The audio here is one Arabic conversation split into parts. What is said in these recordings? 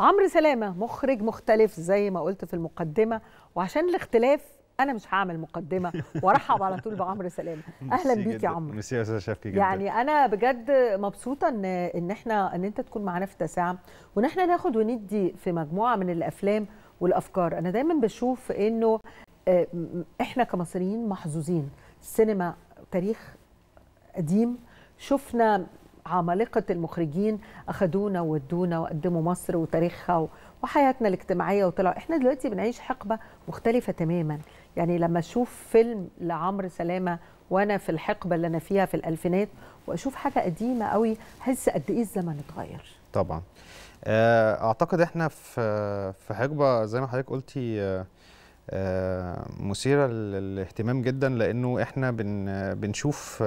عمرو سلامه مخرج مختلف زي ما قلت في المقدمه وعشان الاختلاف انا مش هعمل مقدمه وارحب على طول بعمرو سلامه اهلا بيك يا عمرو ميرسي يا استاذ شفيق يعني انا بجد مبسوطه ان ان احنا ان انت تكون معانا في تساعه وان احنا ناخد وندي في مجموعه من الافلام والافكار انا دايما بشوف انه آه، احنا كمصريين محظوظين السينما تاريخ قديم شفنا عمالقة المخرجين اخذونا وادونا وقدموا مصر وتاريخها وحياتنا الاجتماعية وطلعوا إحنا دلوقتي بنعيش حقبة مختلفة تماما يعني لما أشوف فيلم لعمرو سلامة وأنا في الحقبة اللي أنا فيها في الألفينات وأشوف حاجة قديمة قوي أحس قد إيه الزمن اتغير طبعا آه، أعتقد إحنا في في حقبة زي ما حضرتك قلتي آه، آه، مثيرة للاهتمام جدا لأنه إحنا بنشوف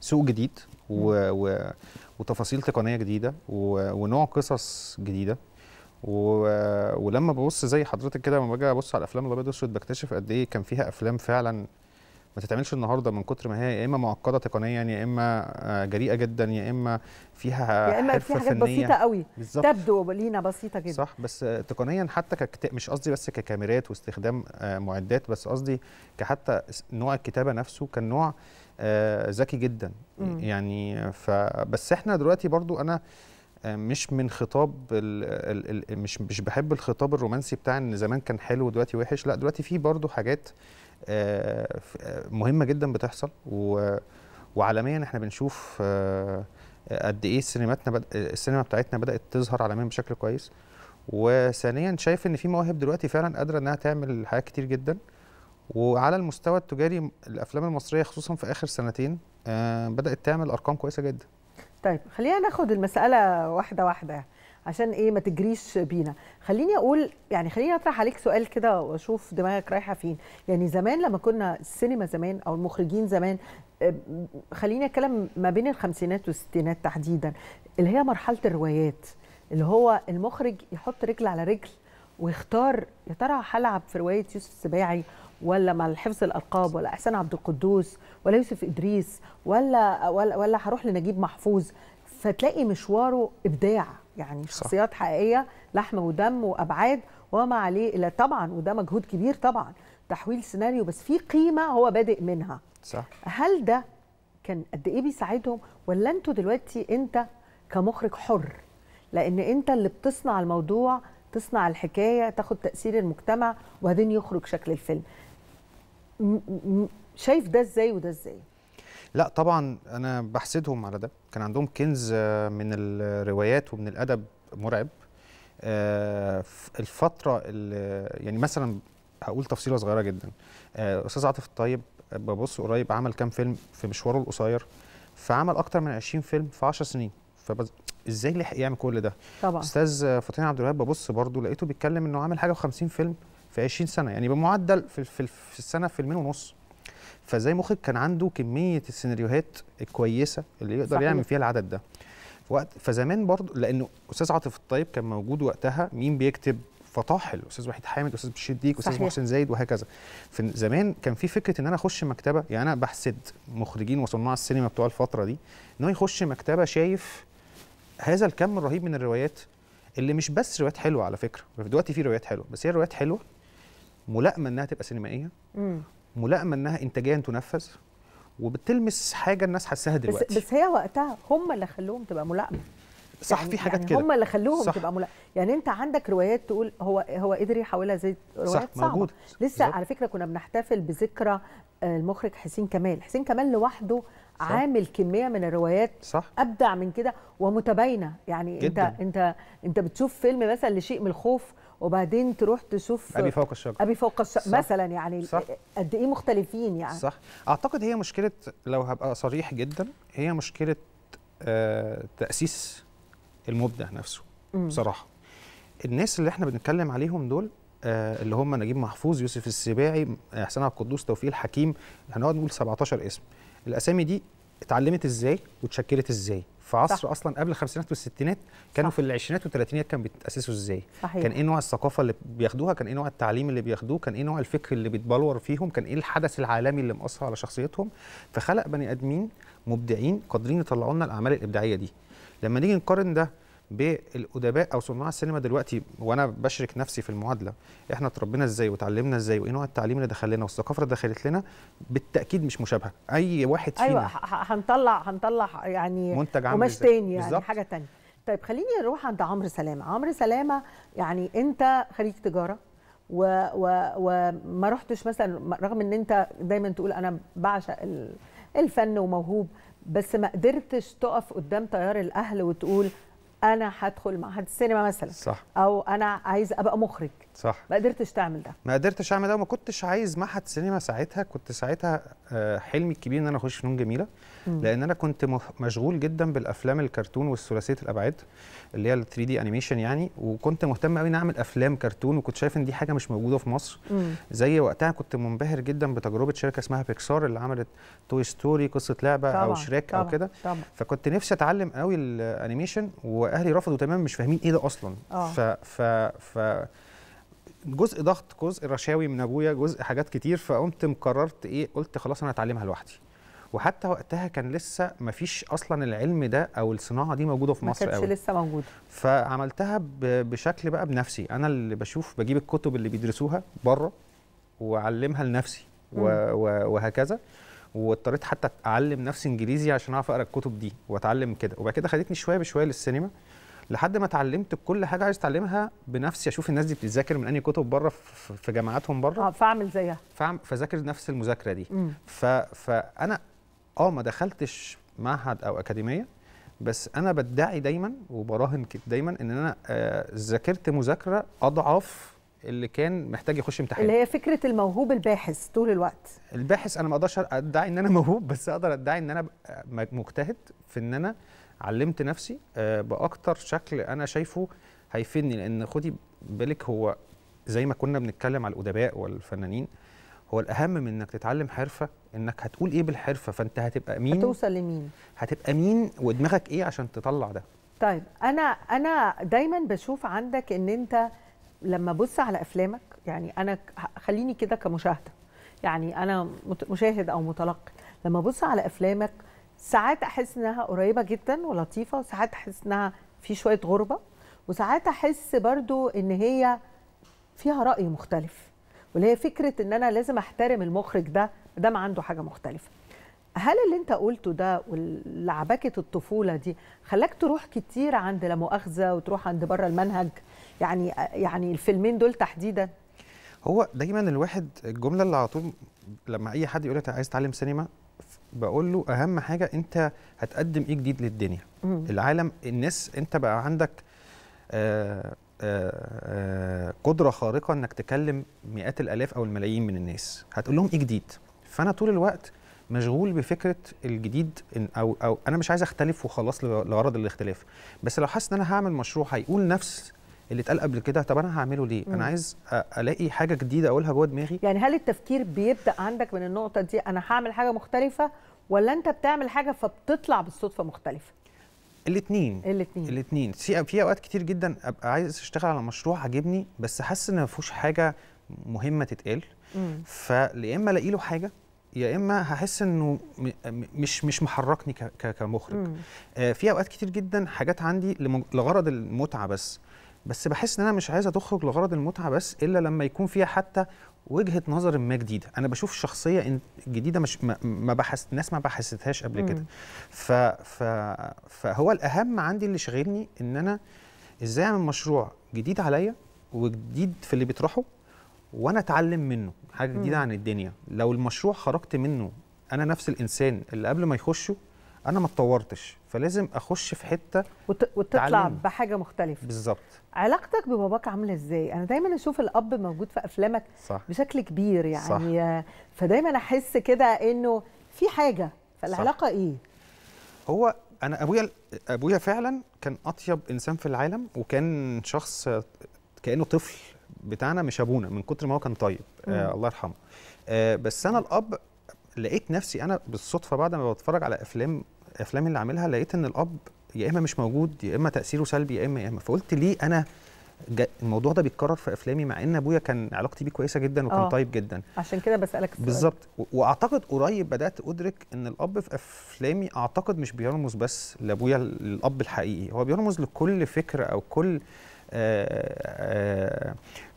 سوق جديد و... و... وتفاصيل تقنيه جديده و... ونوع قصص جديده و... ولما ببص زي حضرتك كده لما باجي ابص على الافلام الابيض والاسود بكتشف قد ايه كان فيها افلام فعلا ما تتعملش النهارده من كتر ما هي يا اما معقده تقنيا يا اما آه، جريئه جدا يا اما فيها يا اما فيها حاجات بسيطه قوي بالزبط. تبدو لينا بسيطه جدا صح بس تقنيا حتى ككت... مش قصدي بس ككاميرات واستخدام آه، معدات بس قصدي كحتى نوع الكتابه نفسه كان نوع آه، ذكي جدا مم. يعني فبس احنا دلوقتي برضو انا آه، مش من خطاب الـ الـ الـ مش مش بحب الخطاب الرومانسي بتاع ان زمان كان حلو ودلوقتي وحش لا دلوقتي في برضو حاجات آه، مهمه جدا بتحصل وعالميا احنا بنشوف قد ايه سينماتنا بد... السينما بتاعتنا بدات تظهر عالميا بشكل كويس وثانيا شايف ان في مواهب دلوقتي فعلا قادره انها تعمل حاجات كتير جدا وعلى المستوى التجاري الافلام المصريه خصوصا في اخر سنتين آه، بدات تعمل ارقام كويسه جدا طيب خلينا ناخد المساله واحده واحده عشان ايه ما تجريش بينا خليني اقول يعني خليني اطرح عليك سؤال كده واشوف دماغك رايحه فين يعني زمان لما كنا السينما زمان او المخرجين زمان آه، خليني اتكلم ما بين الخمسينات والستينات تحديدا اللي هي مرحله الروايات اللي هو المخرج يحط رجل على رجل ويختار يا ترى هلعب في روايه يوسف السباعي ولا مع حفظ الالقاب ولا احسان عبد القدوس ولا يوسف ادريس ولا ولا, ولا هروح لنجيب محفوظ فتلاقي مشواره ابداع يعني شخصيات حقيقيه لحم ودم وابعاد وما عليه الا طبعا وده مجهود كبير طبعا تحويل سيناريو بس في قيمه هو بادئ منها صح هل ده كان قد ايه بيساعدهم ولا انتوا دلوقتي انت كمخرج حر لان انت اللي بتصنع الموضوع تصنع الحكايه تاخد تاثير المجتمع وبعدين يخرج شكل الفيلم شايف ده ازاي وده ازاي لا طبعا انا بحسدهم على ده كان عندهم كنز آه، من الروايات ومن الادب مرعب آه، الفتره اللي يعني مثلا هقول تفصيله صغيره جدا آه، استاذ عاطف الطيب ببص قريب عمل كام فيلم في مشواره القصير فعمل اكتر من 20 فيلم في 10 سنين فبز... ازاي لحق يعمل كل ده طبعا استاذ فاطمه عبد الوهاب ببص برضه لقيته بيتكلم انه عامل حاجه و50 فيلم في 20 سنه يعني بمعدل في, في, في السنه فيلمين ونص فازاي مخرج كان عنده كميه السيناريوهات الكويسه اللي يقدر صحيح. يعمل فيها العدد ده وقت فزمان برضه لانه استاذ عاطف الطيب كان موجود وقتها مين بيكتب فطاحل استاذ وحيد حامد استاذ بشير ديك استاذ محسن زايد وهكذا في زمان كان في فكره ان انا اخش مكتبه يعني انا بحسد مخرجين وصناع السينما بتوع الفتره دي ان هو يخش مكتبه شايف هذا الكم الرهيب من الروايات اللي مش بس روايات حلوه على فكره دلوقتي في روايات حلوه بس هي روايات حلوه ملائمه انها تبقى سينمائيه ملائمه انها انتاجيا تنفذ وبتلمس حاجه الناس حاساها دلوقتي بس, بس هي وقتها هم اللي خلوهم تبقى ملائمه صح يعني في حاجات يعني كده هم اللي خلوهم صح. تبقى ملا يعني انت عندك روايات تقول هو هو قدر يحولها زي روايات صح صعبه موجود. لسه بالزبط. على فكره كنا بنحتفل بذكرى آه، المخرج حسين كمال حسين كمال لوحده صح. عامل كميه من الروايات صح. ابدع من كده ومتباينه يعني جداً. انت انت انت بتشوف فيلم مثلا لشيء من الخوف وبعدين تروح تشوف ابي فوق الشجر ابي فوق الشجر مثلا يعني قد ايه مختلفين يعني صح اعتقد هي مشكله لو هبقى صريح جدا هي مشكله آه تاسيس المبدع نفسه بصراحه الناس اللي احنا بنتكلم عليهم دول آه اللي هم نجيب محفوظ يوسف السباعي احسان آه، عبد القدوس توفيق الحكيم هنقعد نقول 17 اسم الاسامي دي اتعلمت ازاي وتشكلت ازاي في عصر صح. اصلا قبل الخمسينات والستينات كانوا صح. في العشرينات والثلاثينات كانوا بيتاسسوا ازاي صحيح. كان ايه نوع الثقافه اللي بياخدوها كان ايه نوع التعليم اللي بياخدوه كان ايه نوع الفكر اللي بيتبلور فيهم كان ايه الحدث العالمي اللي مأثر على شخصيتهم فخلق بني ادمين مبدعين قادرين يطلعوا لنا الاعمال الابداعيه دي لما نيجي نقارن ده بالادباء او صناع السينما دلوقتي وانا بشرك نفسي في المعادله احنا اتربينا ازاي وتعلمنا ازاي وايه نوع التعليم اللي دخل لنا والثقافه اللي دخلت لنا بالتاكيد مش مشابهه اي واحد أيوة، فينا ايوه هنطلع هنطلع يعني منتج قماش تاني يعني بالزبط. حاجه تانية طيب خليني اروح عند عمرو سلامه عمرو سلامه يعني انت خريج تجاره وما رحتش مثلا رغم ان انت دايما تقول انا بعشق الفن وموهوب بس ما قدرتش تقف قدام تيار الاهل وتقول انا هدخل معهد السينما مثلا صح. او انا عايز ابقى مخرج صح ما قدرتش تعمل ده ما قدرتش اعمل ده وما كنتش عايز معهد سينما ساعتها كنت ساعتها آه، حلمي الكبير ان انا اخش فنون جميله مم. لان انا كنت مشغول جدا بالافلام الكرتون والثلاثيه الابعاد اللي هي ال 3 دي انيميشن يعني وكنت مهتم قوي نعمل اعمل افلام كرتون وكنت شايف ان دي حاجه مش موجوده في مصر مم. زي وقتها كنت منبهر جدا بتجربه شركه اسمها بيكسار اللي عملت توي ستوري قصه لعبه طبعا. او شريك طبعا. او كده فكنت نفسي اتعلم قوي الانيميشن واهلي رفضوا تماما مش فاهمين ايه ده اصلا آه. ف ف ف جزء ضغط جزء رشاوي من ابويا جزء حاجات كتير فقمت مقررت ايه قلت خلاص انا هتعلمها لوحدي وحتى وقتها كان لسه ما فيش اصلا العلم ده او الصناعه دي موجوده في مصر ما كانتش لسه موجوده فعملتها بشكل بقى بنفسي انا اللي بشوف بجيب الكتب اللي بيدرسوها بره واعلمها لنفسي وهكذا واضطريت حتى اعلم نفسي انجليزي عشان اعرف اقرا الكتب دي واتعلم كده وبعد كده خدتني شويه بشويه للسينما لحد ما اتعلمت كل حاجه عايز اتعلمها بنفسي اشوف الناس دي بتذاكر من انهي كتب بره في جامعاتهم بره اه فاعمل زيها فذاكر نفس المذاكره دي ف... فانا اه ما دخلتش معهد او اكاديميه بس انا بدعي دايما وبراهن دايما ان انا آه، ذاكرت مذاكره اضعاف اللي كان محتاج يخش امتحان اللي هي فكره الموهوب الباحث طول الوقت الباحث انا ما اقدرش ادعي ان انا موهوب بس اقدر ادعي ان انا مجتهد في ان انا علمت نفسي آه، باكتر شكل انا شايفه هيفيدني لان خدي بالك هو زي ما كنا بنتكلم على الادباء والفنانين هو الاهم من انك تتعلم حرفه انك هتقول ايه بالحرفه فانت هتبقى مين هتوصل لمين هتبقى مين ودماغك ايه عشان تطلع ده طيب انا انا دايما بشوف عندك ان انت لما بص على افلامك يعني انا خليني كده كمشاهده يعني انا مشاهد او متلقي لما بص على افلامك ساعات احس انها قريبه جدا ولطيفه وساعات احس انها في شويه غربه وساعات احس برضو ان هي فيها راي مختلف واللي هي فكره ان انا لازم احترم المخرج ده دام عنده حاجه مختلفه هل اللي انت قلته ده والعبكة الطفوله دي خلاك تروح كتير عند لا مؤاخذه وتروح عند بره المنهج يعني يعني الفيلمين دول تحديدا هو دايما الواحد الجمله اللي على طول لما اي حد يقول لك عايز تعلم سينما بقول له اهم حاجه انت هتقدم ايه جديد للدنيا مم. العالم الناس انت بقى عندك آآ آه، آآ آه، آه، قدره خارقه انك تكلم مئات الالاف او الملايين من الناس هتقول لهم ايه جديد فانا طول الوقت مشغول بفكره الجديد او او انا مش عايز اختلف وخلاص لغرض الاختلاف بس لو حاسس ان انا هعمل مشروع هيقول نفس اللي اتقال قبل كده طب انا هعمله ليه مم. انا عايز الاقي حاجه جديده اقولها جوه دماغي يعني هل التفكير بيبدا عندك من النقطه دي انا هعمل حاجه مختلفه ولا انت بتعمل حاجه فبتطلع بالصدفه مختلفه الاثنين الاثنين الاثنين في اوقات كتير جدا ابقى عايز اشتغل على مشروع عاجبني بس حاسس ان ما فيهوش حاجه مهمه تتقال فيا اما الاقي له حاجه يا اما هحس انه مش مش محركني كمخرج آه في اوقات كتير جدا حاجات عندي لغرض المتعه بس بس بحس ان انا مش عايزه تخرج لغرض المتعه بس الا لما يكون فيها حتى وجهه نظر ما جديده انا بشوف شخصيه جديده مش ما بحس الناس ما بحثتهاش قبل كده ف... ف... فهو الاهم عندي اللي شاغلني ان انا ازاي اعمل مشروع جديد عليا وجديد في اللي بيطرحه وانا اتعلم منه حاجه جديده مم. عن الدنيا لو المشروع خرجت منه انا نفس الانسان اللي قبل ما يخشه انا ما اتطورتش فلازم اخش في حته وت... وتطلع تعلم. بحاجه مختلفه بالظبط علاقتك بباباك عامله ازاي انا دايما اشوف الاب موجود في افلامك صح. بشكل كبير يعني صح. فدايما احس كده انه في حاجه فالعلاقه صح. ايه هو انا ابويا ابويا فعلا كان اطيب انسان في العالم وكان شخص كانه طفل بتاعنا مش ابونا من كتر ما هو كان طيب آه الله يرحمه آه بس انا الاب لقيت نفسي انا بالصدفه بعد ما بتفرج على افلام الافلام اللي عاملها لقيت ان الاب يا اما مش موجود يا اما تاثيره سلبي يا اما يا اما فقلت ليه انا الموضوع ده بيتكرر في افلامي مع ان ابويا كان علاقتي بيه كويسه جدا وكان أوه. طيب جدا عشان كده بسالك السؤال بالظبط واعتقد قريب بدات ادرك ان الاب في افلامي اعتقد مش بيرمز بس لابويا الاب الحقيقي هو بيرمز لكل فكره او كل آآ آآ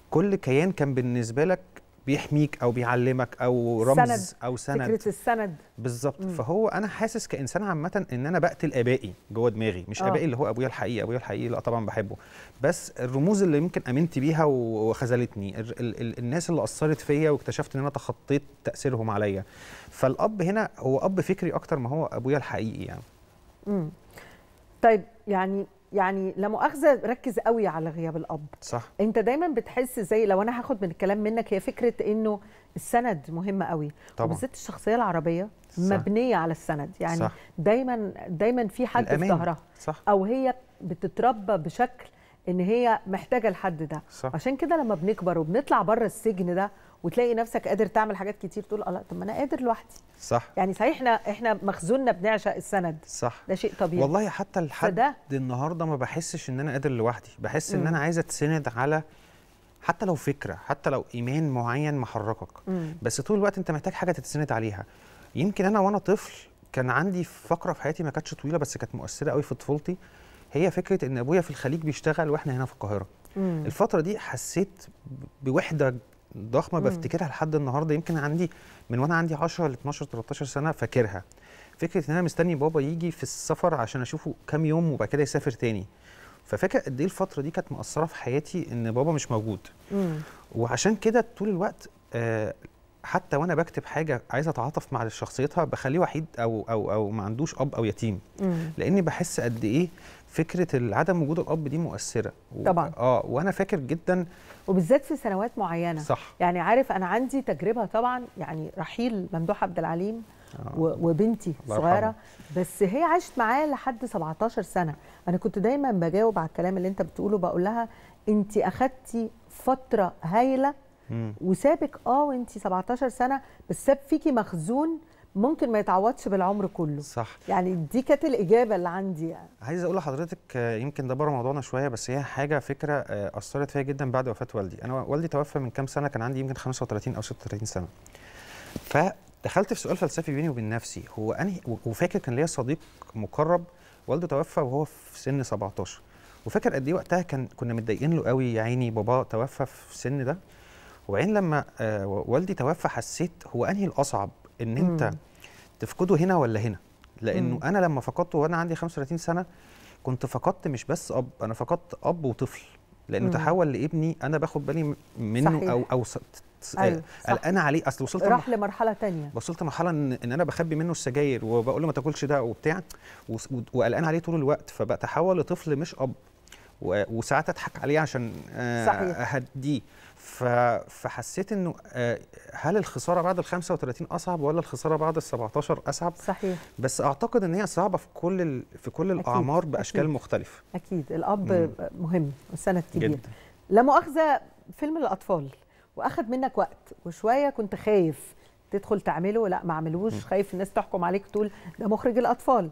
كل كيان كان بالنسبه لك بيحميك او بيعلمك او رمز سند. او سند فكره السند بالظبط فهو انا حاسس كانسان عامه ان انا بقتل ابائي جوه دماغي مش آه. ابائي اللي هو ابويا الحقيقي ابويا الحقيقي لا طبعا بحبه بس الرموز اللي يمكن امنت بيها وخذلتني ال ال ال الناس اللي اثرت فيا واكتشفت ان انا تخطيت تاثيرهم عليا فالاب هنا هو اب فكري اكتر ما هو ابويا الحقيقي يعني امم طيب يعني يعني لا مؤاخذه ركز قوي على غياب الاب صح انت دايما بتحس زي لو انا هاخد من الكلام منك هي فكره انه السند مهم قوي طبعا وبالذات الشخصيه العربيه صح. مبنيه على السند يعني صح. دايما دايما في حد في ظهرها صح او هي بتتربى بشكل ان هي محتاجه الحد ده صح. عشان كده لما بنكبر وبنطلع بره السجن ده وتلاقي نفسك قادر تعمل حاجات كتير تقول الله طب ما انا قادر لوحدي صح يعني صحيح احنا احنا مخزوننا بنعشق السند صح ده شيء طبيعي والله حتى لحد فده. النهارده ما بحسش ان انا قادر لوحدي بحس ان م. انا عايز اتسند على حتى لو فكره حتى لو ايمان معين محركك م. بس طول الوقت انت محتاج حاجه تتسند عليها يمكن انا وانا طفل كان عندي فقره في حياتي ما كانتش طويله بس كانت مؤثره قوي في طفولتي هي فكره ان ابويا في الخليج بيشتغل واحنا هنا في القاهره الفتره دي حسيت بوحده ضخمه بفتكرها لحد النهارده يمكن عندي من وانا عندي 10 ل 12 13 سنه فاكرها فكره ان انا مستني بابا يجي في السفر عشان اشوفه كام يوم وبعد كده يسافر تاني ففاكر قد ايه الفتره دي كانت مأثره في حياتي ان بابا مش موجود مم. وعشان كده طول الوقت آه حتى وانا بكتب حاجه عايز اتعاطف مع شخصيتها بخليه وحيد او او او ما عندوش اب او يتيم مم. لاني بحس قد ايه فكره عدم وجود الاب دي مؤثره طبعا اه وانا فاكر جدا وبالذات في سنوات معينه صح يعني عارف انا عندي تجربه طبعا يعني رحيل ممدوح عبد العليم آه. وبنتي صغيره بس هي عاشت معايا لحد 17 سنه انا كنت دايما بجاوب على الكلام اللي انت بتقوله بقول لها انت اخذتي فتره هايله وسابك اه وانت 17 سنه بس ساب فيكي مخزون ممكن ما يتعوضش بالعمر كله صح يعني دي كانت الاجابه اللي عندي يعني. عايز اقول لحضرتك آه، يمكن ده بره موضوعنا شويه بس هي حاجه فكره آه، اثرت فيا جدا بعد وفاه والدي انا والدي توفى من كام سنه كان عندي يمكن 35 او 36 سنه فدخلت في سؤال فلسفي بيني وبين نفسي هو انهي وفاكر كان ليا صديق مقرب والده توفى وهو في سن 17 وفاكر قد ايه وقتها كان كنا متضايقين له قوي يا عيني بابا توفى في السن ده وبعدين لما آه، والدي توفى حسيت هو انهي الاصعب ان انت تفقده هنا ولا هنا لانه مم. انا لما فقدته وانا عندي 35 سنه كنت فقدت مش بس اب انا فقدت اب وطفل لانه مم. تحول لابني انا باخد بالي منه صحيح. او او أيوه قلقان عليه اصل وصلت راح لمرحله تانية وصلت مرحله ان, إن انا بخبي منه السجاير وبقول له ما تاكلش ده وبتاع وقلقان عليه طول الوقت فبقى تحول لطفل مش اب وساعات اضحك عليه عشان آه، اهديه فحسيت انه آه، هل الخساره بعد ال 35 اصعب ولا الخساره بعد ال 17 اصعب؟ صحيح بس اعتقد ان هي صعبه في كل في كل أكيد. الاعمار باشكال أكيد. مختلفه اكيد الاب مم. مهم والسند كبير جدا. لا مؤاخذه فيلم الاطفال واخد منك وقت وشويه كنت خايف تدخل تعمله لا ما عملوش خايف الناس تحكم عليك تقول ده مخرج الاطفال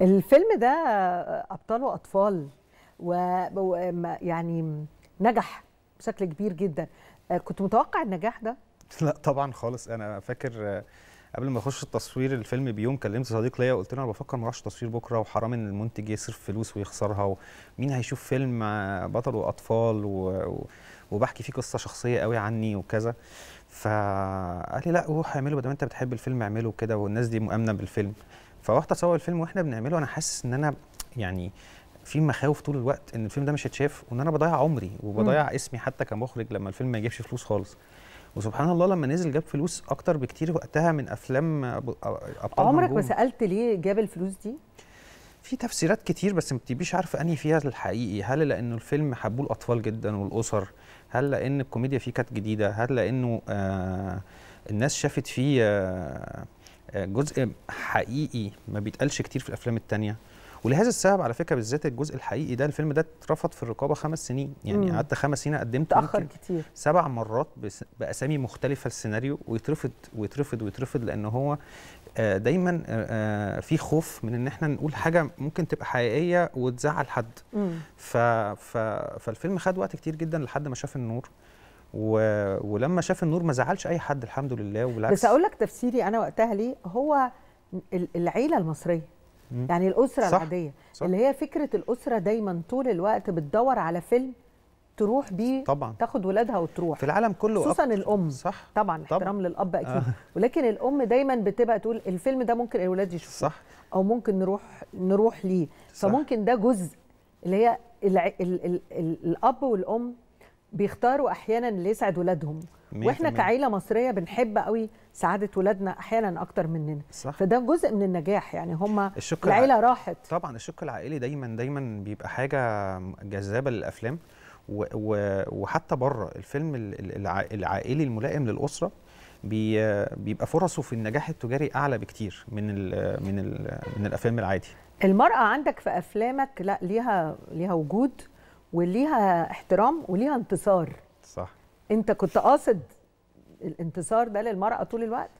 الفيلم ده آه، ابطاله اطفال و يعني نجح بشكل كبير جدا آه، كنت متوقع النجاح ده لا طبعا خالص انا فاكر آه، قبل ما اخش التصوير الفيلم بيوم كلمت صديق ليا وقلت له انا بفكر ما اروحش تصوير بكره وحرام ان المنتج يصرف فلوس ويخسرها ومين هيشوف فيلم آه، بطل واطفال و... وبحكي فيه قصه شخصيه قوي عني وكذا فقال لي لا روح اعمله بدل ما انت بتحب الفيلم اعمله كده والناس دي مؤمنه بالفيلم فروحت اصور الفيلم واحنا بنعمله انا حاسس ان انا يعني في مخاوف طول الوقت ان الفيلم ده مش هيتشاف وان انا بضيع عمري وبضيع مم. اسمي حتى كمخرج لما الفيلم ما يجيبش فلوس خالص وسبحان الله لما نزل جاب فلوس اكتر بكتير وقتها من افلام ابطال عمرك ما سالت ليه جاب الفلوس دي في تفسيرات كتير بس ما بتبقيش عارفه انهي فيها الحقيقي هل لانه الفيلم حبوه الاطفال جدا والاسر هل لان الكوميديا فيه كانت جديده هل لانه آه الناس شافت فيه آه, آه، جزء حقيقي ما بيتقالش كتير في الافلام التانية ولهذا السبب على فكره بالذات الجزء الحقيقي ده الفيلم ده اترفض في الرقابه خمس سنين يعني قعدت خمس سنين قدمت تاخر كتير سبع مرات باسامي مختلفه السيناريو ويترفض ويترفض ويترفض لان هو آه، دايما آه، آه، في خوف من ان احنا نقول حاجه ممكن تبقى حقيقيه وتزعل حد ف ف فالفيلم خد وقت كتير جدا لحد ما شاف النور و... ولما شاف النور ما زعلش اي حد الحمد لله وبالعكس بس اقول لك تفسيري انا وقتها ليه هو العيله المصريه يعني الاسره صح. العاديه صح. اللي هي فكره الاسره دايما طول الوقت بتدور على فيلم تروح بيه طبعا تاخد ولادها وتروح في العالم كله خصوصا الام صح طبعا احترام للاب اكيد آه. ولكن الام دايما بتبقى تقول الفيلم ده ممكن الولاد يشوفوه صح او ممكن نروح نروح ليه فممكن ده جزء اللي هي الـ الـ الـ الـ الاب والام بيختاروا احيانا اللي يسعد ولادهم واحنا كعيله مصريه بنحب قوي سعاده ولادنا احيانا اكتر مننا صح. فده جزء من النجاح يعني هم العيله راحت طبعا الشق العائلي دايما دايما بيبقى حاجه جذابه للافلام و... و... وحتى بره الفيلم الع... العائلي الملائم للاسره بي... بيبقى فرصه في النجاح التجاري اعلى بكتير من ال... من ال... من الافلام العادي المراه عندك في افلامك لا ليها ليها وجود وليها احترام وليها انتصار صح انت كنت قاصد الانتصار ده للمرأة طول الوقت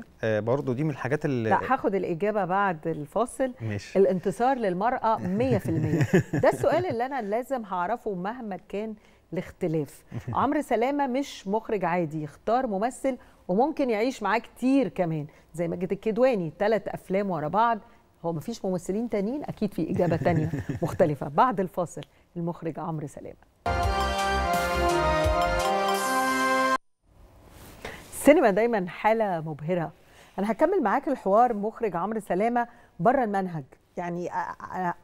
100% آه برضو دي من الحاجات اللي لا هاخد الإجابة بعد الفاصل ماشي. الانتصار للمرأة 100% ده السؤال اللي أنا لازم هعرفه مهما كان الاختلاف عمرو سلامة مش مخرج عادي اختار ممثل وممكن يعيش معاه كتير كمان زي ماجد الكدواني ثلاث أفلام ورا بعض هو مفيش ممثلين تانيين أكيد في إجابة تانية مختلفة بعد الفاصل المخرج عمرو سلامه السينما دايما حاله مبهره انا هكمل معاك الحوار مخرج عمرو سلامه بره المنهج يعني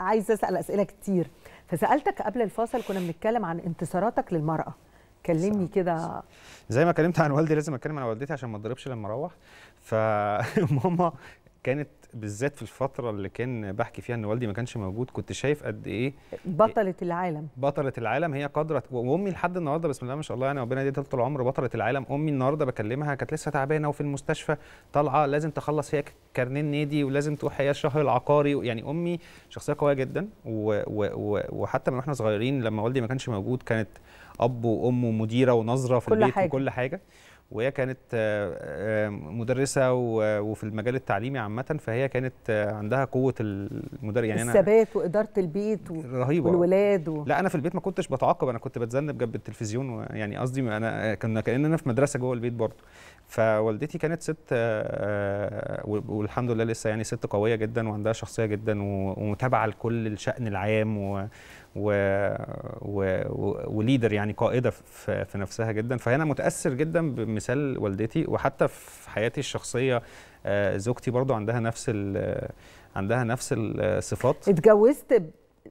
عايز اسال اسئله كتير فسالتك قبل الفاصل كنا بنتكلم عن انتصاراتك للمراه كلمني كده زي ما كلمت عن والدي لازم اتكلم عن والدتي عشان ما اتضربش لما اروح فماما كانت بالذات في الفتره اللي كان بحكي فيها ان والدي ما كانش موجود كنت شايف قد ايه بطله العالم بطله العالم هي قادره وامي لحد النهارده بسم الله ما شاء الله يعني ربنا يديها طول العمر بطله العالم امي النهارده بكلمها كانت لسه تعبانه وفي المستشفى طالعه لازم تخلص هي كارنيه نادي ولازم تروح هي الشهر العقاري يعني امي شخصيه قويه جدا و و و وحتى من واحنا صغيرين لما والدي ما كانش موجود كانت اب وام ومديره ونظره في كل البيت حاجة. وكل حاجه وهي كانت آه، آه، مدرسه وفي المجال التعليمي عامه فهي كانت عندها قوه المدرس يعني انا الثبات واداره البيت رهيبه والولاد و... لا انا في البيت ما كنتش بتعاقب انا كنت بتذنب جنب التلفزيون يعني قصدي انا آه، كنا كاننا في مدرسه جوه البيت برضه فوالدتي كانت ست والحمد لله لسه يعني ست قويه جدا وعندها شخصيه جدا ومتابعه لكل الشان العام و و... و... وليدر يعني قائده في... في نفسها جدا فهنا متاثر جدا بمثال والدتي وحتى في حياتي الشخصيه آه، زوجتي برضو عندها نفس ال... عندها نفس الصفات آه، اتجوزت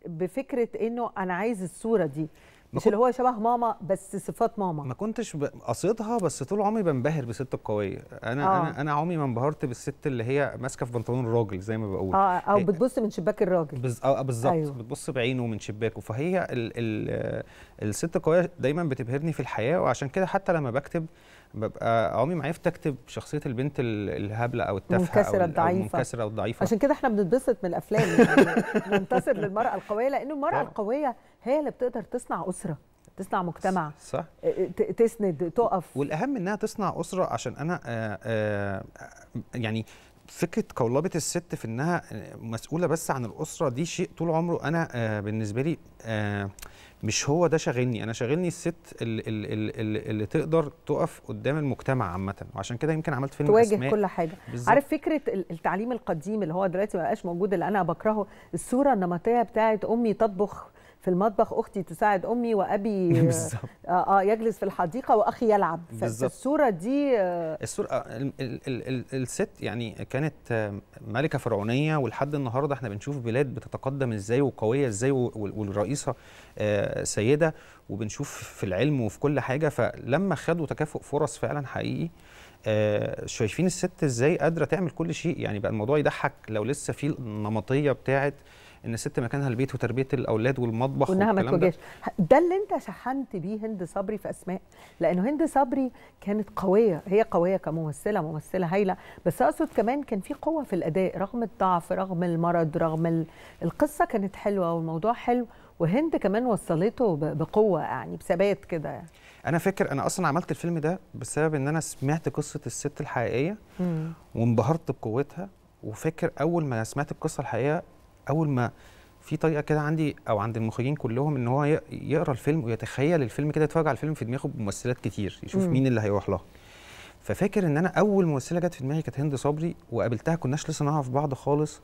بفكره انه انا عايز الصوره دي مش كنت... اللي هو شبه ماما بس صفات ماما ما كنتش ب... قصيدها بس طول عمري بنبهر بالست القويه انا آه. انا انا عمري ما انبهرت بالست اللي هي ماسكه في بنطلون الراجل زي ما بقول اه او بتبص من شباك الراجل بز... آه، آه، بالظبط أيوه. بتبص بعينه من شباكه فهي ال... ال... الست القويه دايما بتبهرني في الحياه وعشان كده حتى لما بكتب ببقى عمري ما عرفت اكتب شخصيه البنت الهبله او التافهه المنكسره الضعيفه المنكسره والضعيفه عشان كده احنا بنتبسط من الافلام يعني للمراه القويه لانه المراه آه. القويه هي اللي بتقدر تصنع اسره تصنع مجتمع صح آه، آه، تسند تقف والاهم انها تصنع اسره عشان انا آآ آه، آآ يعني فكره قولبه الست في انها مسؤوله بس عن الاسره دي شيء طول عمره انا بالنسبه لي مش هو ده شاغلني انا شاغلني الست اللي, اللي, اللي تقدر تقف قدام المجتمع عامه وعشان كده يمكن عملت فيلم تواجه أسماء كل حاجه بالزبط. عارف فكره التعليم القديم اللي هو دلوقتي ما بقاش موجود اللي انا بكرهه الصوره النمطيه بتاعت امي تطبخ في المطبخ اختي تساعد امي وابي آه،, آه, اه يجلس في الحديقه واخي يلعب فالصوره دي آه، الصوره الست يعني كانت آه، ملكه فرعونيه ولحد النهارده احنا بنشوف بلاد بتتقدم ازاي وقويه ازاي والرئيسه سيده وبنشوف في العلم وفي كل حاجه فلما خدوا تكافؤ فرص فعلا حقيقي آه شايفين الست ازاي قادره تعمل كل شيء يعني بقى الموضوع يضحك لو لسه في النمطيه بتاعت ان الست مكانها البيت وتربيه الاولاد والمطبخ وانها ما ده. ده اللي انت شحنت بيه هند صبري في اسماء لانه هند صبري كانت قويه هي قويه كممثله ممثله هايله بس اقصد كمان كان في قوه في الاداء رغم الضعف رغم المرض رغم القصه كانت حلوه والموضوع حلو وهند كمان وصلته بقوه يعني بثبات كده يعني. انا فاكر انا اصلا عملت الفيلم ده بسبب ان انا سمعت قصه الست الحقيقيه وانبهرت بقوتها وفاكر اول ما سمعت القصه الحقيقيه اول ما في طريقه كده عندي او عند المخرجين كلهم ان هو يقرا الفيلم ويتخيل الفيلم كده يتفرج على الفيلم في دماغه بممثلات كتير يشوف مم. مين اللي هيروح لها ففاكر ان انا اول ممثله جت في دماغي كانت هند صبري وقابلتها كناش لسه نعرف بعض خالص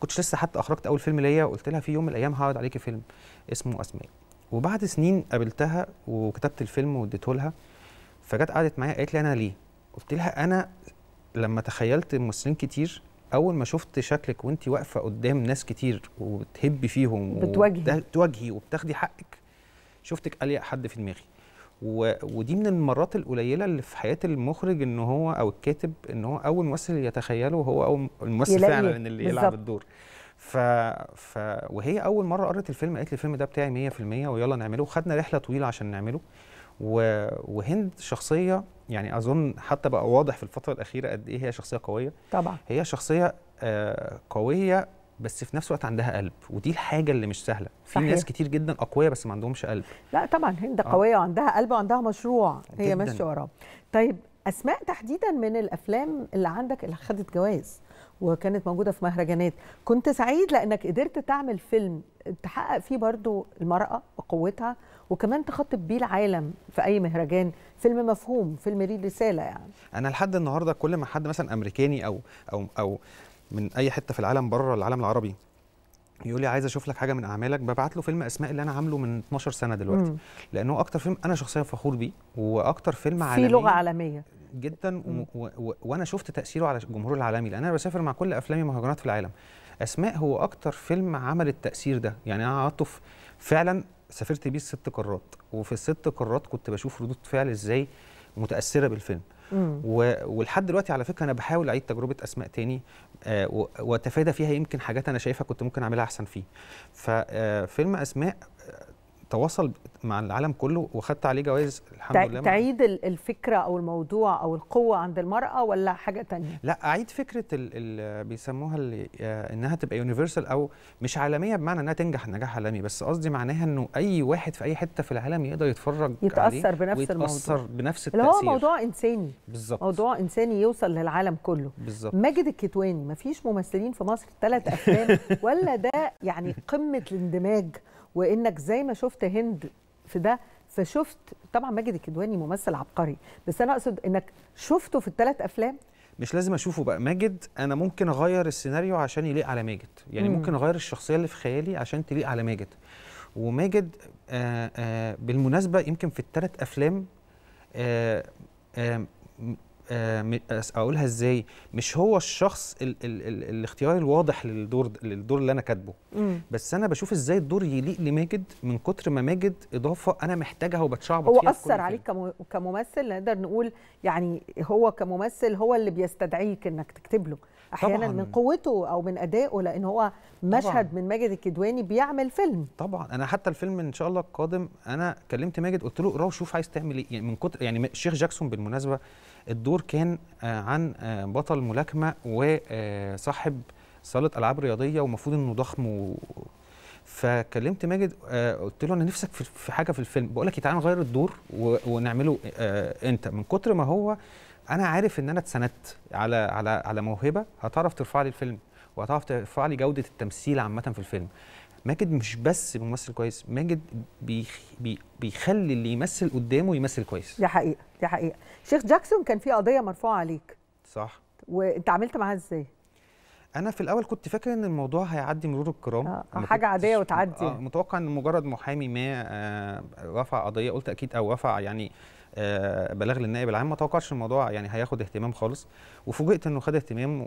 كنتش لسه حتى اخرجت اول فيلم ليا وقلت لها في يوم من الايام هعرض عليكي فيلم اسمه اسماء وبعد سنين قابلتها وكتبت الفيلم واديته لها فجت قعدت معايا قالت لي انا ليه قلت لها انا لما تخيلت ممثلين كتير اول ما شفت شكلك وانت واقفه قدام ناس كتير وبتهبي فيهم بتواجهي بتواجهي وبتاخدي حقك شفتك اليق حد في دماغي و... ودي من المرات القليله اللي في حياه المخرج ان هو او الكاتب ان هو اول ممثل يتخيله هو اول الممثل فعلا ان اللي بالزبط. يلعب الدور ف... ف وهي اول مره قرت الفيلم قالت لي الفيلم ده بتاعي 100% ويلا نعمله خدنا رحله طويله عشان نعمله و... وهند شخصيه يعني اظن حتى بقى واضح في الفتره الاخيره قد ايه هي شخصيه قويه طبعا هي شخصيه آه قويه بس في نفس الوقت عندها قلب ودي الحاجه اللي مش سهله في صحيح. ناس كتير جدا اقوياء بس ما عندهمش قلب لا طبعا هند آه. قويه وعندها قلب وعندها مشروع هي ماشيه وراه طيب اسماء تحديدا من الافلام اللي عندك اللي خدت جوائز وكانت موجوده في مهرجانات كنت سعيد لانك قدرت تعمل فيلم تحقق فيه برضو المرأة بقوتها وكمان تخطب بيه العالم في أي مهرجان فيلم مفهوم فيلم ليه رسالة يعني أنا لحد النهاردة كل ما حد مثلا أمريكاني أو أو أو من أي حتة في العالم بره العالم العربي يقول لي عايز اشوف لك حاجه من اعمالك ببعت له فيلم اسماء اللي انا عامله من 12 سنه دلوقتي مم. لانه اكتر فيلم انا شخصيا فخور بيه واكتر فيلم عالمي في لغه عالميه جدا وانا شفت تاثيره على الجمهور العالمي لان انا بسافر مع كل افلامي مهرجانات في العالم اسماء هو اكتر فيلم عمل التاثير ده يعني انا قعدت فعلا سافرت بيه الست قارات وفي الست قارات كنت بشوف ردود فعل ازاي متاثره بالفيلم و... ولحد دلوقتي على فكره انا بحاول اعيد تجربه اسماء تاني آه واتفادى فيها يمكن حاجات انا شايفها كنت ممكن اعملها احسن فيه ففيلم آه، اسماء آه، تواصل مع العالم كله وخدت عليه جوائز الحمد لله تعيد الفكره او الموضوع او القوه عند المراه ولا حاجه تانية لا اعيد فكره اللي بيسموها اللي آه، انها تبقى يونيفرسال او مش عالميه بمعنى انها تنجح نجاح عالمي بس قصدي معناها انه اي واحد في اي حته في العالم يقدر يتفرج يتاثر عليه بنفس ويتأثر الموضوع يتاثر بنفس التاثير اللي هو موضوع انساني بالظبط موضوع انساني يوصل للعالم كله بالظبط ماجد الكتواني ما فيش ممثلين في مصر ثلاث افلام ولا ده يعني قمه الاندماج وانك زي ما شفت هند في ده فشفت طبعا ماجد الكدواني ممثل عبقري بس انا اقصد انك شفته في الثلاث افلام مش لازم اشوفه بقى ماجد انا ممكن اغير السيناريو عشان يليق على ماجد يعني مم. ممكن اغير الشخصيه اللي في خيالي عشان تليق على ماجد وماجد آآ آه، آآ آه، بالمناسبه يمكن في الثلاث افلام آآ آه، آه، اقولها ازاي مش هو الشخص ال ال ال الاختيار الواضح للدور للدور اللي انا كاتبه بس انا بشوف ازاي الدور يليق لماجد من كتر ما ماجد اضافه انا محتاجها وبتشعبط هو فيها اثر عليك كممثل نقدر نقول يعني هو كممثل هو اللي بيستدعيك انك تكتب له احيانا طبعاً. من قوته او من ادائه لان هو مشهد طبعاً. من ماجد الكدواني بيعمل فيلم طبعا انا حتى الفيلم ان شاء الله القادم انا كلمت ماجد قلت له اقراه وشوف عايز تعمل ايه يعني من كتر يعني الشيخ جاكسون بالمناسبه الدور كان آه، عن آه، بطل ملاكمه وصاحب آه، صاله العاب رياضيه ومفروض انه ضخم و... فكلمت ماجد قلت له انا نفسك في حاجه في الفيلم بقول لك إيه، تعالى نغير الدور ونعمله انت من كتر ما هو انا عارف ان انا اتسندت على على على موهبه هتعرف ترفع لي الفيلم وهتعرف ترفع لي جوده التمثيل عامه في الفيلم ماجد مش بس ممثل كويس ماجد بيخ بي بيخلي اللي يمثل قدامه يمثل كويس دي حقيقه دي حقيقه شيخ جاكسون كان في قضيه مرفوعه عليك صح وانت عملت معاها ازاي انا في الاول كنت فاكر ان الموضوع هيعدي مرور الكرام آه حاجه عاديه وتعدي آه متوقع ان مجرد محامي ما آه رفع قضيه قلت اكيد او رفع يعني آه، بلاغ للنائب العام ما توقعش الموضوع يعني هياخد اهتمام خالص وفوجئت انه خد اهتمام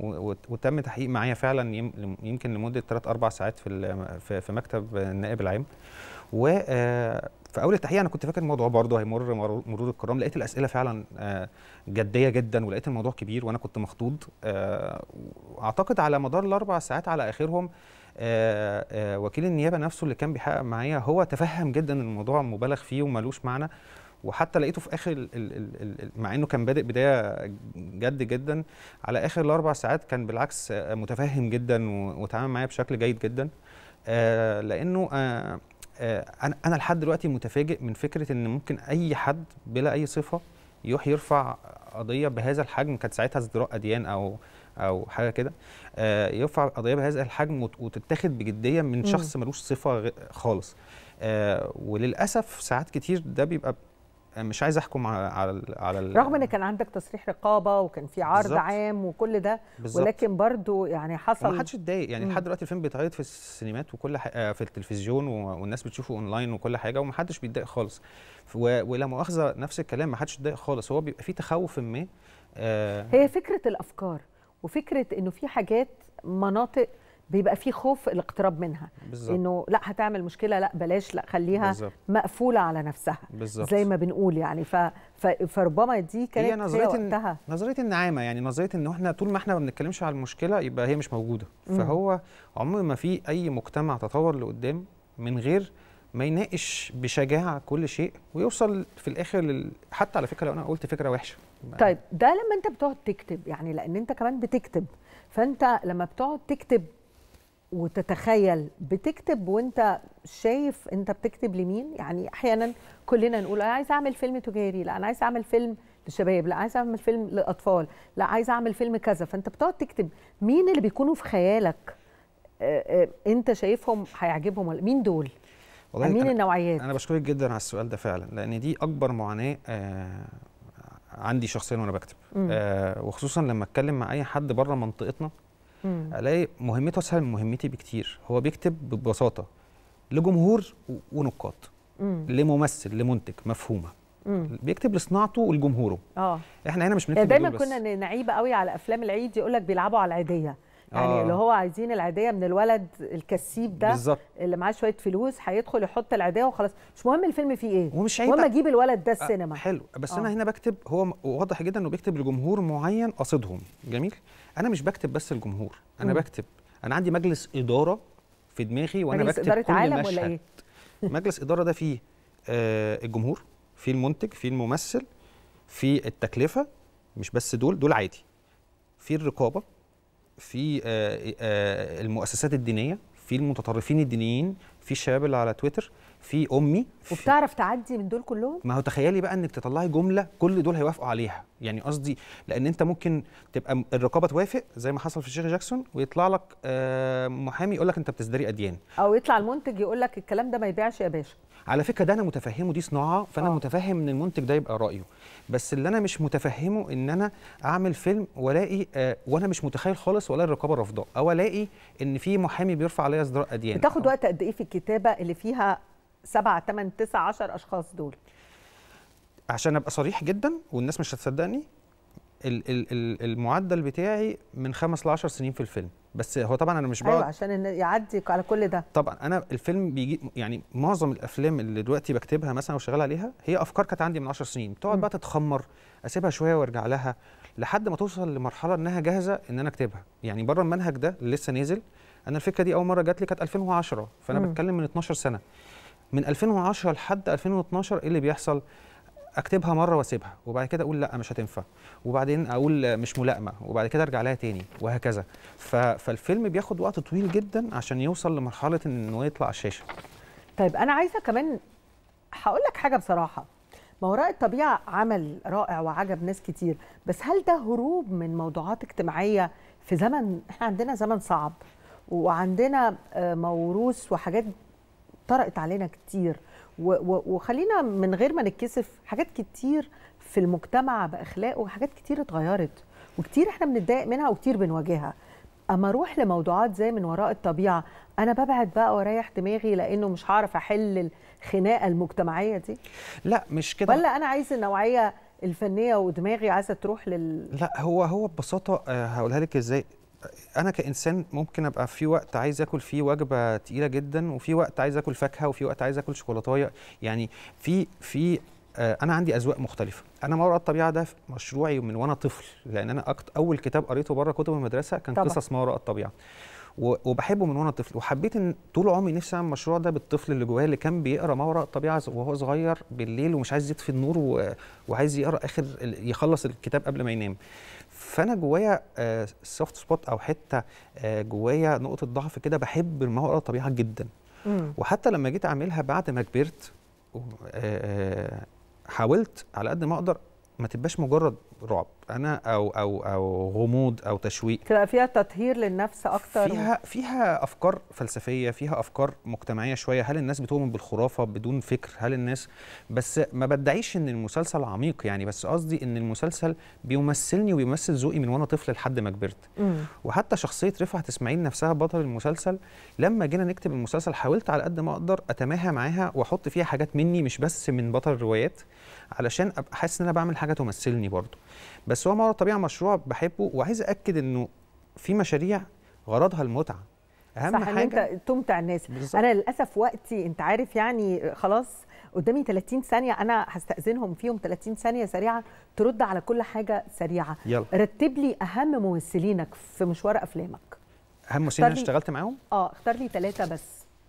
وتم تحقيق معايا فعلا يمكن لمده 3 4 ساعات في في مكتب النائب العام و آه، في اول التحقيق انا كنت فاكر الموضوع برضه هيمر مرور الكرام لقيت الاسئله فعلا آه، جديه جدا ولقيت الموضوع كبير وانا كنت مخطوط اعتقد على مدار الاربع ساعات على اخرهم وكيل النيابه نفسه اللي كان بيحقق معايا هو تفهم جدا الموضوع مبالغ فيه وملوش معنى وحتى لقيته في اخر ال ال ال الـ مع انه كان بادئ بدايه جد جدا على اخر الاربع ساعات كان بالعكس آه، متفهم جدا وتعامل معايا بشكل جيد جدا آه لانه آه آه انا انا لحد دلوقتي متفاجئ من فكره ان ممكن اي حد بلا اي صفه يروح يرفع قضيه بهذا الحجم كانت ساعتها ازدراء اديان او او حاجه كده آه يرفع قضيه بهذا الحجم وتتاخد بجديه من شخص ملوش صفه خالص آه وللاسف ساعات كتير ده بيبقى مش عايز احكم على على على رغم ان كان عندك تصريح رقابه وكان في عرض بالزبط. عام وكل ده بالزبط. ولكن برضو يعني حصل ما حدش اتضايق يعني لحد دلوقتي الفيلم بيتعرض في السينمات وكل حاجه في التلفزيون والناس بتشوفه اونلاين وكل حاجه وما حدش بيتضايق خالص ولا مؤاخذه نفس الكلام ما حدش اتضايق خالص هو بيبقى في تخوف ما آه هي فكره الافكار وفكره انه في حاجات مناطق بيبقى في خوف الاقتراب منها بالزبط. انه لا هتعمل مشكله لا بلاش لا خليها بالزبط. مقفوله على نفسها بالزبط. زي ما بنقول يعني ف... ف... فربما دي كانت هي نظريه وقتها. نظريه النعامه يعني نظريه ان احنا طول ما احنا ما بنتكلمش على المشكله يبقى هي مش موجوده مم. فهو عمر ما في اي مجتمع تطور لقدام من غير ما يناقش بشجاعه كل شيء ويوصل في الاخر لل... حتى على فكره لو انا قلت فكره وحشه طيب ده لما انت بتقعد تكتب يعني لان انت كمان بتكتب فانت لما بتقعد تكتب وتتخيل بتكتب وانت شايف انت بتكتب لمين يعني احيانا كلنا نقول انا عايز اعمل فيلم تجاري لا انا عايز اعمل فيلم للشباب لا عايز اعمل فيلم للاطفال لا عايز اعمل فيلم كذا فانت بتقعد تكتب مين اللي بيكونوا في خيالك آه، آه، انت شايفهم هيعجبهم ولا مين دول والله مين النوعيات انا بشكرك جدا على السؤال ده فعلا لان دي اكبر معاناه آه، عندي شخصيا وانا بكتب آه وخصوصا لما اتكلم مع اي حد بره منطقتنا مم. الاقي مهمته اسهل من مهمتي بكتير هو بيكتب ببساطه لجمهور ونقاط لممثل لمنتج مفهومه مم. بيكتب لصناعته ولجمهوره اه احنا هنا مش بنكتب يعني دايما كنا نعيب قوي على افلام العيد يقول لك بيلعبوا على العيديه يعني آه. اللي هو عايزين العيديه من الولد الكسيب ده بالزبط. اللي معاه شويه فلوس هيدخل يحط العيديه وخلاص مش مهم الفيلم فيه ايه ومش عيب المهم اجيب الولد ده آه، السينما آه حلو بس آه. انا هنا بكتب هو واضح جدا انه بيكتب لجمهور معين قصدهم جميل انا مش بكتب بس الجمهور انا م. بكتب انا عندي مجلس اداره في دماغي وانا مجلس بكتب إدارة كل عالم مشهد ولا إيه؟ مجلس اداره ده فيه آه الجمهور فيه المنتج فيه الممثل فيه التكلفه مش بس دول دول عادي في الرقابه في آه آه المؤسسات الدينيه في المتطرفين الدينيين في الشباب اللي على تويتر في امي وبتعرف تعدي من دول كلهم ما هو تخيلي بقى انك تطلعي جمله كل دول هيوافقوا عليها يعني قصدي لان انت ممكن تبقى الرقابه توافق زي ما حصل في الشيخ جاكسون ويطلع لك آه، محامي يقول لك انت بتزدري اديان او يطلع المنتج يقول لك الكلام ده ما يبيعش يا باشا على فكره ده انا متفهمه دي صناعه فانا أوه. متفهم ان المنتج ده يبقى رايه بس اللي انا مش متفهمه ان انا اعمل فيلم والاقي آه وانا مش متخيل خالص ولا الرقابه رافضاه او الاقي ان في محامي بيرفع عليا اصدار اديان بتاخد وقت قد ايه في الكتابه اللي فيها 7 8 9 10 اشخاص دول عشان ابقى صريح جدا والناس مش هتصدقني المعدل بتاعي من خمس ل 10 سنين في الفيلم بس هو طبعا انا مش بقعد ايوه عشان يعدي على كل ده طبعا انا الفيلم بيجي يعني معظم الافلام اللي دلوقتي بكتبها مثلا وشغال عليها هي افكار كانت عندي من 10 سنين بتقعد بقى تتخمر اسيبها شويه وارجع لها لحد ما توصل لمرحله انها جاهزه ان انا اكتبها يعني بره المنهج ده اللي لسه نازل انا الفكره دي اول مره جات لي كانت 2010 فانا م. بتكلم من 12 سنه من 2010 لحد 2012 ايه اللي بيحصل اكتبها مره واسيبها وبعد كده اقول لا مش هتنفع وبعدين اقول مش ملائمه وبعد كده ارجع لها تاني وهكذا فالفيلم بياخد وقت طويل جدا عشان يوصل لمرحله ان هو يطلع على الشاشه طيب انا عايزه كمان هقول لك حاجه بصراحه ما وراء الطبيعه عمل رائع وعجب ناس كتير بس هل ده هروب من موضوعات اجتماعيه في زمن احنا عندنا زمن صعب وعندنا آه، موروث وحاجات طرقت علينا كتير وخلينا من غير ما نتكسف حاجات كتير في المجتمع باخلاقه حاجات كتير اتغيرت وكتير احنا بنتضايق منها وكتير بنواجهها اما اروح لموضوعات زي من وراء الطبيعه انا ببعد بقى واريح دماغي لانه مش هعرف احل الخناقه المجتمعيه دي لا مش كده ولا انا عايز النوعيه الفنيه ودماغي عايزه تروح لل لا هو هو ببساطه آه، هقولها لك ازاي انا كانسان ممكن ابقى في وقت عايز اكل فيه وجبه تقيله جدا وفي وقت عايز اكل فاكهه وفي وقت عايز اكل شوكولاتايه يعني في في آه، انا عندي اذواق مختلفه انا ما وراء الطبيعه ده مشروعي من وانا طفل لان انا أكت... اول كتاب قريته بره كتب المدرسه كان طبعا. قصص ما وراء الطبيعه وبحبه من وانا طفل وحبيت ان طول عمري نفسي اعمل المشروع ده بالطفل اللي جوايا اللي كان بيقرا ما وراء الطبيعه وهو صغير بالليل ومش عايز يطفي النور وعايز يقرا اخر يخلص الكتاب قبل ما ينام فانا جوايا سوفت آه، سبوت او حته آه، جوايا نقطه ضعف كده بحب الموهبه الطبيعه جدا مم. وحتى لما جيت اعملها بعد ما كبرت آه، حاولت على قد ما اقدر ما تبقاش مجرد رعب انا او او او غموض او تشويق تبقى فيها تطهير للنفس اكتر فيها فيها افكار فلسفيه فيها افكار مجتمعيه شويه هل الناس بتؤمن بالخرافه بدون فكر هل الناس بس ما بدعيش ان المسلسل عميق يعني بس قصدي ان المسلسل بيمثلني وبيمثل ذوقي من وانا طفل لحد ما كبرت وحتى شخصيه رفعت اسماعيل نفسها بطل المسلسل لما جينا نكتب المسلسل حاولت على قد ما اقدر اتماهى معاها واحط فيها حاجات مني مش بس من بطل الروايات علشان ابقى حاسس ان انا بعمل حاجه تمثلني برضه بس هو موضوع الطبيعه مشروع بحبه وعايز اكد انه في مشاريع غرضها المتعه اهم صح حاجه انت تمتع الناس بالزبط. انا للاسف وقتي انت عارف يعني خلاص قدامي 30 ثانيه انا هستاذنهم فيهم 30 ثانيه سريعه ترد على كل حاجه سريعه يلا. رتب لي اهم ممثلينك في مشوار افلامك اهم ممثلين انا اشتغلت معاهم اه اختار لي ثلاثه بس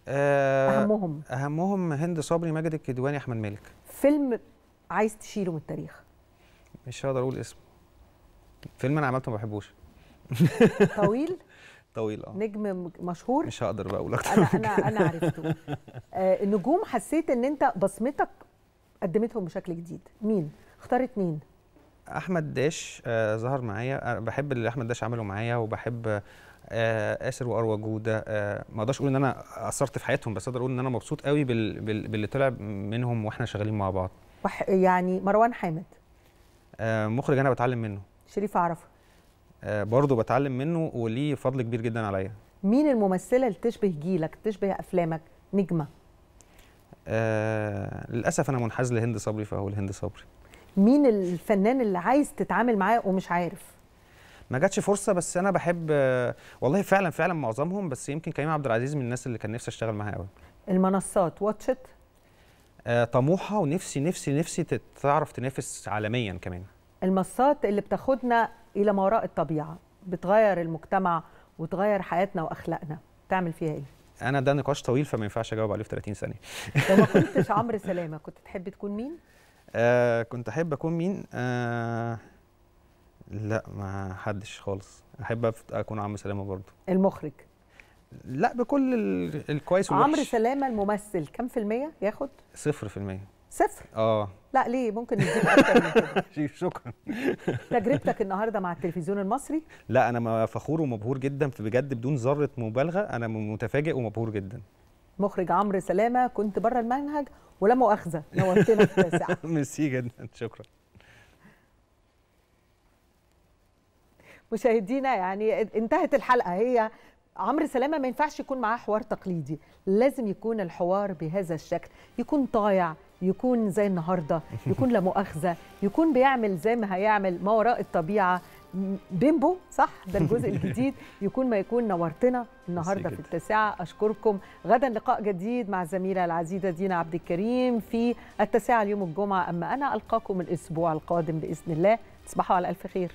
آه، اهمهم اهمهم هند صبري ماجد الكدواني احمد مالك فيلم عايز تشيله من التاريخ مش هقدر اقول اسمه فيلم انا عملته ما بحبوش طويل طويل اه نجم مشهور مش هقدر بقى اقول اكتر انا انا انا عرفته آه النجوم حسيت ان انت بصمتك قدمتهم بشكل جديد مين اختار اتنين احمد داش آه ظهر معايا بحب اللي احمد داش عمله معايا وبحب آه اسر واروى جوده آه ما اقدرش اقول ان انا اثرت في حياتهم بس اقدر اقول ان انا مبسوط قوي بال... بال... باللي طلع منهم واحنا شغالين مع بعض يعني مروان حامد آه، مخرج انا بتعلم منه شريف عرفه آه، برضه بتعلم منه وليه فضل كبير جدا عليا مين الممثله اللي تشبه جيلك تشبه افلامك نجمه آه للاسف انا منحاز لهند صبري فهو الهند صبري مين الفنان اللي عايز تتعامل معاه ومش عارف ما جاتش فرصه بس انا بحب آه، والله فعلا فعلا معظمهم بس يمكن كريم عبد العزيز من الناس اللي كان نفسي اشتغل معاها قوي المنصات واتشت آه، طموحه ونفسي نفسي نفسي تعرف تنافس عالميا كمان المصات اللي بتاخدنا الى ما وراء الطبيعه بتغير المجتمع وتغير حياتنا واخلاقنا تعمل فيها ايه انا ده نقاش طويل فما ينفعش اجاوب عليه في 30 ثانيه لو ما كنتش عمرو سلامه كنت تحب تكون مين آه كنت احب اكون مين آه لا ما حدش خالص احب اكون عمرو سلامه برضو المخرج لا بكل الكويس والوحش عمرو سلامه الممثل كم في المية ياخد؟ صفر في المية صفر؟ اه لا ليه ممكن نجيب اكتر من شكرا تجربتك النهارده مع التلفزيون المصري؟ لا انا فخور ومبهور جدا بجد بدون ذره مبالغه انا متفاجئ ومبهور جدا مخرج عمرو سلامه كنت بره المنهج ولا مؤاخذه نورتنا في التاسعه ميرسي جدا شكرا مشاهدينا يعني انتهت الحلقه هي عمرو سلامه ما ينفعش يكون معاه حوار تقليدي لازم يكون الحوار بهذا الشكل يكون طايع يكون زي النهارده يكون لا مؤاخذه يكون بيعمل زي ما هيعمل ما وراء الطبيعه بيمبو صح ده الجزء الجديد يكون ما يكون نورتنا النهارده في التاسعه اشكركم غدا لقاء جديد مع الزميله العزيزه دينا عبد الكريم في التاسعه اليوم الجمعه اما انا القاكم الاسبوع القادم باذن الله تصبحوا على الف خير